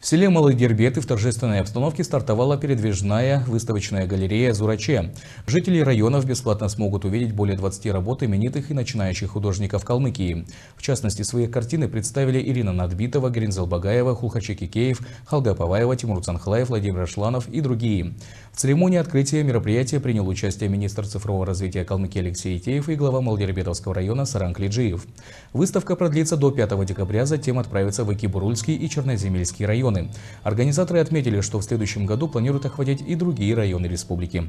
В селе Малый Дербеты в торжественной обстановке стартовала передвижная выставочная галерея «Зураче». Жители районов бесплатно смогут увидеть более 20 работ именитых и начинающих художников Калмыкии. В частности, свои картины представили Ирина Надбитова, Гринзел Багаева, Хулхачи Кикеев, Халга Паваева, Тимур Цанхлаев, Владимир Шланов и другие. В церемонии открытия мероприятия принял участие министр цифрового развития Калмыкии Алексей Итеев и глава Малдербетовского района Саранг Лиджиев. Выставка продлится до 5 декабря, затем отправится в Экибурульский и Черноземельский район регионы. Организаторы отметили, что в следующем году планируют охватить и другие районы республики.